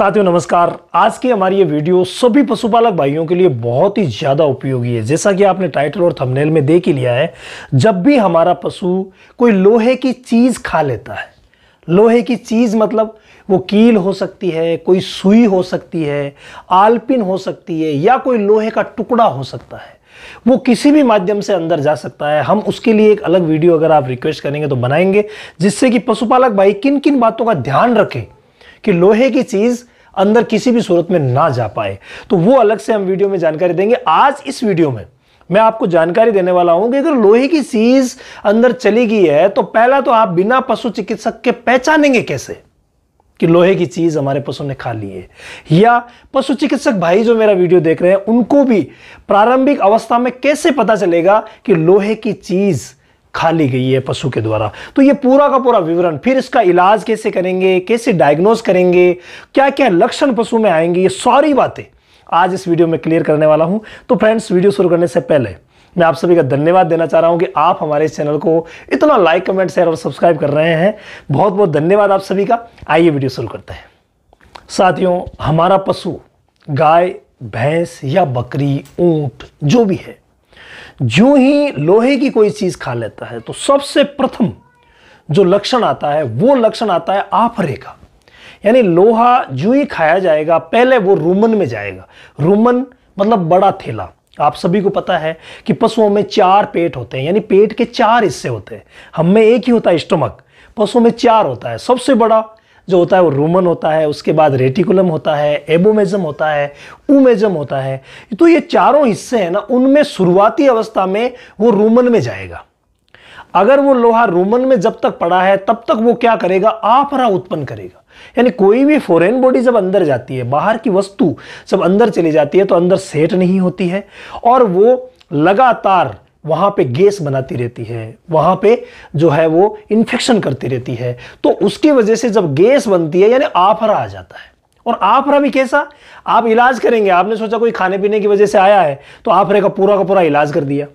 साथियों नमस्कार आज की हमारी ये वीडियो सभी पशुपालक भाइयों के लिए बहुत ही ज़्यादा उपयोगी है जैसा कि आपने टाइटल और थंबनेल में देख ही लिया है जब भी हमारा पशु कोई लोहे की चीज़ खा लेता है लोहे की चीज़ मतलब वो कील हो सकती है कोई सुई हो सकती है आलपिन हो सकती है या कोई लोहे का टुकड़ा हो सकता है वो किसी भी माध्यम से अंदर जा सकता है हम उसके लिए एक अलग वीडियो अगर आप रिक्वेस्ट करेंगे तो बनाएंगे जिससे कि पशुपालक भाई किन किन बातों का ध्यान रखें कि लोहे की चीज़ अंदर किसी भी सूरत में ना जा पाए तो वो अलग से हम वीडियो में जानकारी देंगे आज इस वीडियो में मैं आपको जानकारी देने वाला हूं कि अगर लोहे की चीज अंदर चली गई है तो पहला तो आप बिना पशु चिकित्सक के पहचानेंगे कैसे कि लोहे की चीज हमारे पशु ने खा ली है या पशु चिकित्सक भाई जो मेरा वीडियो देख रहे हैं उनको भी प्रारंभिक अवस्था में कैसे पता चलेगा कि लोहे की चीज खा ली गई है पशु के द्वारा तो ये पूरा का पूरा विवरण फिर इसका इलाज कैसे करेंगे कैसे डायग्नोज करेंगे क्या क्या लक्षण पशु में आएंगे ये सारी बातें आज इस वीडियो में क्लियर करने वाला हूं तो फ्रेंड्स वीडियो शुरू करने से पहले मैं आप सभी का धन्यवाद देना चाह रहा हूँ कि आप हमारे इस चैनल को इतना लाइक कमेंट शेयर और सब्सक्राइब कर रहे हैं बहुत बहुत धन्यवाद आप सभी का आइए वीडियो शुरू करते हैं साथियों हमारा पशु गाय भैंस या बकरी ऊंट जो भी है जो ही लोहे की कोई चीज खा लेता है तो सबसे प्रथम जो लक्षण आता है वो लक्षण आता है आफरे का यानी लोहा जो ही खाया जाएगा पहले वो रूमन में जाएगा रूमन मतलब बड़ा थैला आप सभी को पता है कि पशुओं में चार पेट होते हैं यानी पेट के चार हिस्से होते हैं हम में एक ही होता है स्टमक पशुओं में चार होता है सबसे बड़ा जो होता है वो रूमन होता है उसके बाद रेटिकुलम होता है एबोमेजम होता है उमेजम होता है तो ये चारों हिस्से हैं ना उनमें शुरुआती अवस्था में वो रूमन में जाएगा अगर वो लोहा रोमन में जब तक पड़ा है तब तक वो क्या करेगा आपरा उत्पन्न करेगा यानी कोई भी फॉरेन बॉडी जब अंदर जाती है बाहर की वस्तु जब अंदर चली जाती है तो अंदर सेट नहीं होती है और वो लगातार वहाँ पे गैस बनाती रहती है वहाँ पे जो है वो इन्फेक्शन करती रहती है तो उसकी वजह से जब गैस बनती है यानी आफरा आ जाता है और आफरा भी कैसा आप इलाज करेंगे आपने सोचा कोई खाने पीने की वजह से आया है तो आफरे का पूरा का पूरा इलाज कर दिया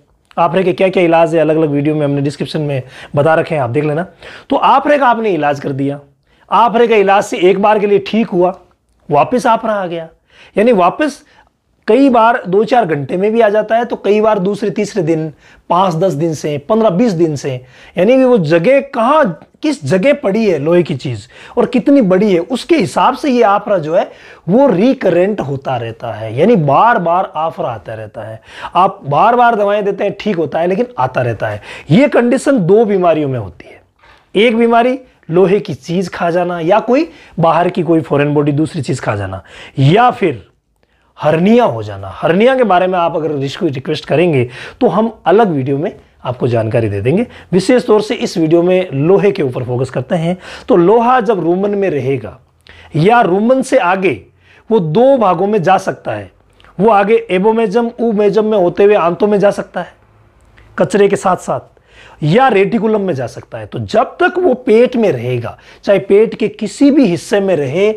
आफरे के क्या क्या इलाज है अलग अलग वीडियो में हमने डिस्क्रिप्शन में बता रखे हैं आप देख लेना तो आफरे का आपने इलाज कर दिया आफरे का इलाज से एक बार के लिए ठीक हुआ वापिस आफरा आ गया यानी वापस कई बार दो चार घंटे में भी आ जाता है तो कई बार दूसरे तीसरे दिन पाँच दस दिन से पंद्रह बीस दिन से यानी कि वो जगह कहाँ किस जगह पड़ी है लोहे की चीज़ और कितनी बड़ी है उसके हिसाब से ये आफरा जो है वो रिकरेंट होता रहता है यानी बार बार आफरा आता रहता है आप बार बार दवाएं देते हैं ठीक होता है लेकिन आता रहता है ये कंडीशन दो बीमारियों में होती है एक बीमारी लोहे की चीज़ खा जाना या कोई बाहर की कोई फॉरेन बॉडी दूसरी चीज़ खा जाना या फिर हर्निया हो जाना हर्निया के बारे में आप अगर रिक्वेस्ट करेंगे तो हम अलग वीडियो में आपको जानकारी दे देंगे विशेष तौर से इस वीडियो में लोहे के ऊपर फोकस करते हैं तो लोहा जब रोमन में रहेगा या रोमन से आगे वो दो भागों में जा सकता है वो आगे एबोमेजम उमेजम में होते हुए आंतों में जा सकता है कचरे के साथ साथ या रेटिकुलम में जा सकता है तो जब तक वो पेट में रहेगा चाहे पेट के किसी भी हिस्से में रहे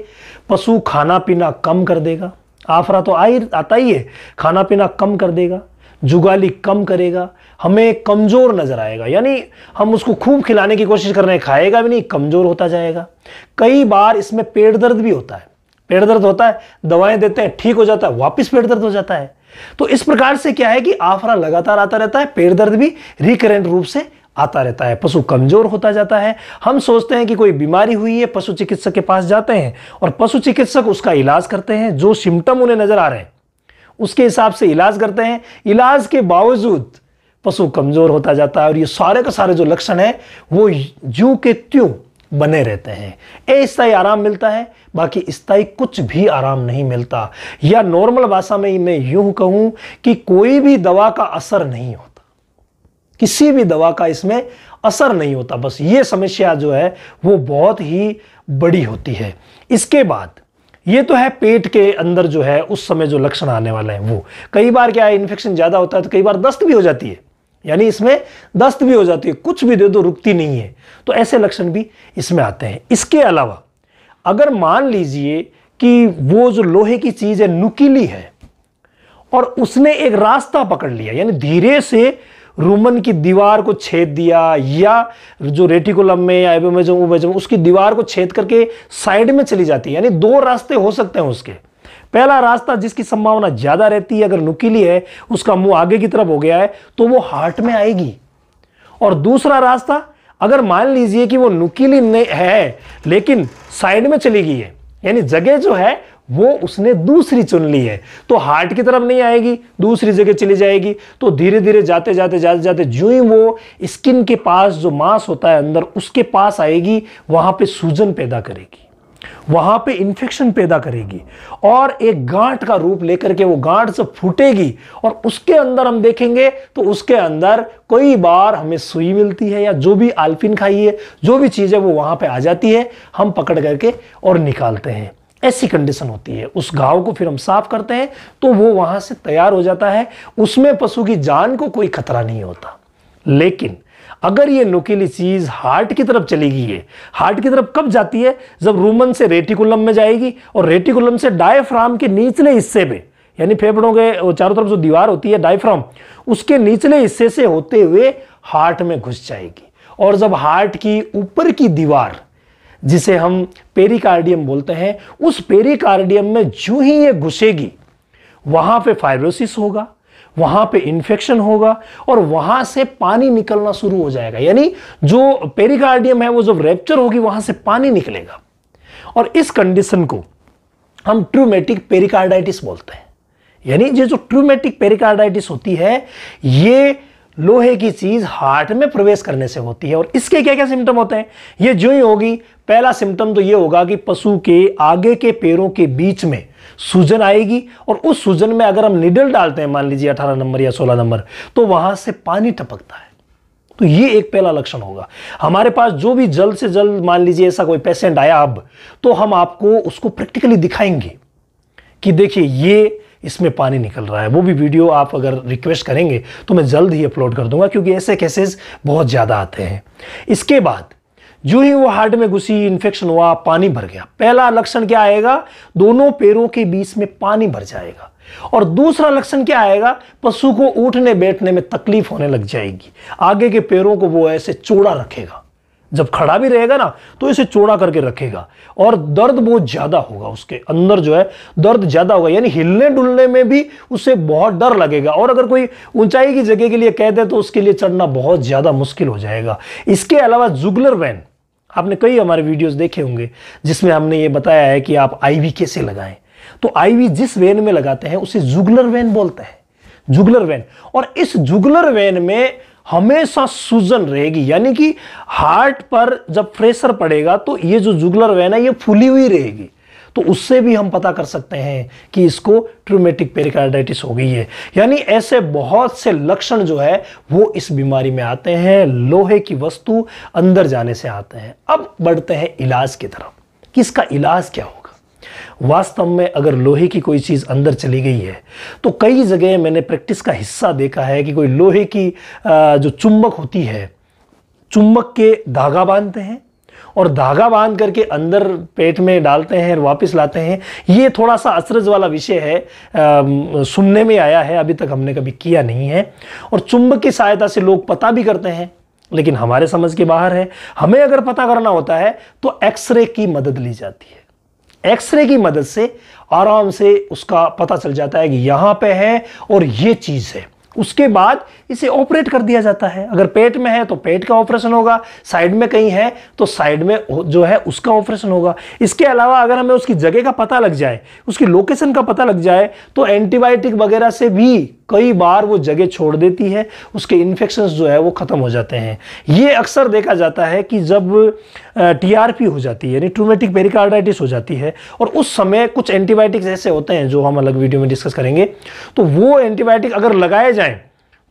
पशु खाना पीना कम कर देगा आफरा तो आई आता ही है खाना पीना कम कर देगा जुगाली कम करेगा हमें कमज़ोर नज़र आएगा यानी हम उसको खूब खिलाने की कोशिश कर रहे हैं खाएगा भी नहीं कमज़ोर होता जाएगा कई बार इसमें पेट दर्द भी होता है पेट दर्द होता है दवाएं देते हैं ठीक हो जाता है वापस पेट दर्द हो जाता है तो इस प्रकार से क्या है कि आफरा लगातार आता रहता है पेट दर्द भी रिकरेंट रूप से आता रहता है पशु कमज़ोर होता जाता है हम सोचते हैं कि कोई बीमारी हुई है पशु चिकित्सक के पास जाते हैं और पशु चिकित्सक उसका इलाज करते हैं जो सिम्टम उन्हें नज़र आ रहे हैं उसके हिसाब से इलाज करते हैं इलाज के बावजूद पशु कमज़ोर होता जाता है और ये सारे के सारे जो लक्षण है वो जू के त्यों बने रहते हैं स्थाई आराम मिलता है बाकी स्थाई कुछ भी आराम नहीं मिलता या नॉर्मल भाषा में मैं यूं कहूं कि कोई भी दवा का असर नहीं होता किसी भी दवा का इसमें असर नहीं होता बस ये समस्या जो है वो बहुत ही बड़ी होती है इसके बाद ये तो है पेट के अंदर जो है उस समय जो लक्षण आने वाले हैं वो कई बार क्या है इन्फेक्शन ज़्यादा होता है तो कई बार दस्त भी हो जाती है यानी इसमें दस्त भी हो जाती है कुछ भी दे दो रुकती नहीं है तो ऐसे लक्षण भी इसमें आते हैं इसके अलावा अगर मान लीजिए कि वो जो लोहे की चीज़ है नुकीली है और उसने एक रास्ता पकड़ लिया यानी धीरे से रूमन की दीवार को छेद दिया या जो रेटिकुलम में या एबेमेजम उबेजम उसकी दीवार को छेद करके साइड में चली जाती है यानी दो रास्ते हो सकते हैं उसके पहला रास्ता जिसकी संभावना ज़्यादा रहती है अगर नुकीली है उसका मुंह आगे की तरफ हो गया है तो वो हार्ट में आएगी और दूसरा रास्ता अगर मान लीजिए कि वो नुकीली नहीं है लेकिन साइड में चली गई है यानी जगह जो है वो उसने दूसरी चुन ली है तो हार्ट की तरफ नहीं आएगी दूसरी जगह चली जाएगी तो धीरे धीरे जाते जाते जाते जाते जो ही वो स्किन के पास जो मांस होता है अंदर उसके पास आएगी वहाँ पे सूजन पैदा करेगी वहां पे इन्फेक्शन पैदा करेगी और एक गांठ का रूप लेकर के वो गांठ से फूटेगी और उसके अंदर हम देखेंगे तो उसके अंदर कई बार हमें सुई मिलती है या जो भी आल्फिन खाई है जो भी चीज़ है वो वहां पे आ जाती है हम पकड़ करके और निकालते हैं ऐसी कंडीशन होती है उस घाव को फिर हम साफ करते हैं तो वो वहां से तैयार हो जाता है उसमें पशु की जान को कोई खतरा नहीं होता लेकिन अगर ये नुकीली चीज हार्ट की तरफ चली गई है हार्ट की तरफ कब जाती है जब रूमन से रेटिकुलम में जाएगी और रेटिकुलम से डायफ्राम के निचले हिस्से में यानी फेफड़ों के चारों तरफ जो दीवार होती है डायफ्राम उसके निचले हिस्से से होते हुए हार्ट में घुस जाएगी और जब हार्ट की ऊपर की दीवार जिसे हम पेरिकार्डियम बोलते हैं उस पेरिकार्डियम में जो ही ये घुसेगी वहां पे फाइब्रोसिस होगा वहां पे इंफेक्शन होगा और वहां से पानी निकलना शुरू हो जाएगा यानी जो पेरिकार्डियम है वो जब रेप्चर होगी वहां से पानी निकलेगा और इस कंडीशन को हम ट्रूमेटिक पेरिकार्डाइटिस बोलते हैं यानी ये जो ट्रूमेटिक पेरिकार्डाइटिस होती है ये लोहे की चीज हार्ट में प्रवेश करने से होती है और इसके क्या क्या सिम्टम होते हैं ये जो ही होगी पहला सिम्टम तो ये होगा कि पशु के आगे के पैरों के बीच में सूजन आएगी और उस सूजन में अगर हम निडल डालते हैं मान लीजिए 18 नंबर या 16 नंबर तो वहां से पानी टपकता है तो ये एक पहला लक्षण होगा हमारे पास जो भी जल्द से जल्द मान लीजिए ऐसा कोई पेशेंट आया अब तो हम आपको उसको प्रैक्टिकली दिखाएंगे कि देखिए ये इसमें पानी निकल रहा है वो भी वीडियो आप अगर रिक्वेस्ट करेंगे तो मैं जल्द ही अपलोड कर दूंगा क्योंकि ऐसे केसेस बहुत ज़्यादा आते हैं इसके बाद जो ही वो हार्ट में घुसी इन्फेक्शन हुआ पानी भर गया पहला लक्षण क्या आएगा दोनों पैरों के बीच में पानी भर जाएगा और दूसरा लक्षण क्या आएगा पशु को उठने बैठने में तकलीफ होने लग जाएगी आगे के पैरों को वो ऐसे चोड़ा रखेगा जब खड़ा भी रहेगा ना तो इसे चौड़ा करके रखेगा और दर्द बहुत ज़्यादा होगा उसके अंदर जो है दर्द ज़्यादा होगा यानी हिलने डुलने में भी उसे बहुत डर लगेगा और अगर कोई ऊंचाई की जगह के लिए कह दे तो उसके लिए चढ़ना बहुत ज़्यादा मुश्किल हो जाएगा इसके अलावा जुगलर वैन आपने कई हमारे वीडियोज देखे होंगे जिसमें हमने ये बताया है कि आप आईवी कैसे लगाएं तो आईवी जिस वैन में लगाते हैं उसे जुगलर वैन बोलते हैं जुगलर वैन और इस जुगलर वैन में हमेशा सूजन रहेगी यानी कि हार्ट पर जब प्रेशर पड़ेगा तो ये जो जुगलर वेन है ये फूली हुई रहेगी तो उससे भी हम पता कर सकते हैं कि इसको ट्रोमेटिक पेरिकार्डाइटिस हो गई है यानी ऐसे बहुत से लक्षण जो है वो इस बीमारी में आते हैं लोहे की वस्तु अंदर जाने से आते हैं अब बढ़ते हैं इलाज की तरफ किसका इलाज क्या हो वास्तव में अगर लोहे की कोई चीज़ अंदर चली गई है तो कई जगह मैंने प्रैक्टिस का हिस्सा देखा है कि कोई लोहे की जो चुंबक होती है चुंबक के धागा बांधते हैं और धागा बांध करके अंदर पेट में डालते हैं और वापस लाते हैं ये थोड़ा सा असरज वाला विषय है आ, सुनने में आया है अभी तक हमने कभी किया नहीं है और चुंबक की सहायता से लोग पता भी करते हैं लेकिन हमारे समझ के बाहर है हमें अगर पता करना होता है तो एक्सरे की मदद ली जाती है एक्सरे की मदद से आराम से उसका पता चल जाता है कि यहां पे है और ये चीज़ है उसके बाद इसे ऑपरेट कर दिया जाता है अगर पेट में है तो पेट का ऑपरेशन होगा साइड में कहीं है तो साइड में जो है उसका ऑपरेशन होगा इसके अलावा अगर हमें उसकी जगह का पता लग जाए उसकी लोकेशन का पता लग जाए तो एंटीबायोटिक वगैरह से भी कई बार वो जगह छोड़ देती है उसके इन्फेक्शन जो है वो ख़त्म हो जाते हैं ये अक्सर देखा जाता है कि जब टीआरपी हो जाती है यानी ट्रोमेटिक पेरिकार्डाइटिस हो जाती है और उस समय कुछ एंटीबायोटिक्स ऐसे होते हैं जो हम अलग वीडियो में डिस्कस करेंगे तो वो एंटीबायोटिक अगर लगाए जाएँ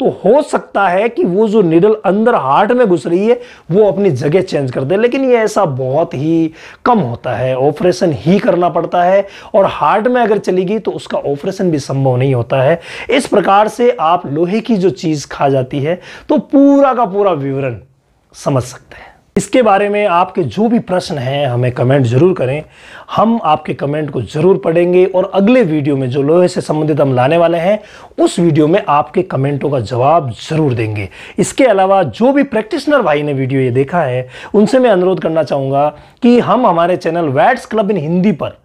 तो हो सकता है कि वो जो निडल अंदर हार्ट में घुस रही है वो अपनी जगह चेंज कर दे लेकिन ये ऐसा बहुत ही कम होता है ऑपरेशन ही करना पड़ता है और हार्ट में अगर चली गई तो उसका ऑपरेशन भी संभव नहीं होता है इस प्रकार से आप लोहे की जो चीज़ खा जाती है तो पूरा का पूरा विवरण समझ सकते हैं इसके बारे में आपके जो भी प्रश्न हैं हमें कमेंट ज़रूर करें हम आपके कमेंट को ज़रूर पढ़ेंगे और अगले वीडियो में जो लोहे से संबंधित हम लाने वाले हैं उस वीडियो में आपके कमेंटों का जवाब ज़रूर देंगे इसके अलावा जो भी प्रैक्टिशनर भाई ने वीडियो ये देखा है उनसे मैं अनुरोध करना चाहूँगा कि हम हमारे channel what's club in Hindi पर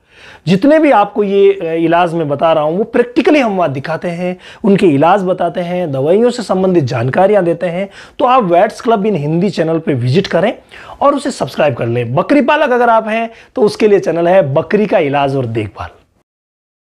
जितने भी आपको ये इलाज में बता रहा हूँ वो प्रैक्टिकली हम वहाँ दिखाते हैं उनके इलाज बताते हैं दवाइयों से संबंधित जानकारियाँ देते हैं तो आप what's club in Hindi channel पर विजिट करें और उसे सब्सक्राइब कर लें बकरी पालक अगर आप हैं तो उसके लिए चैनल है बकरी का इलाज और देखभाल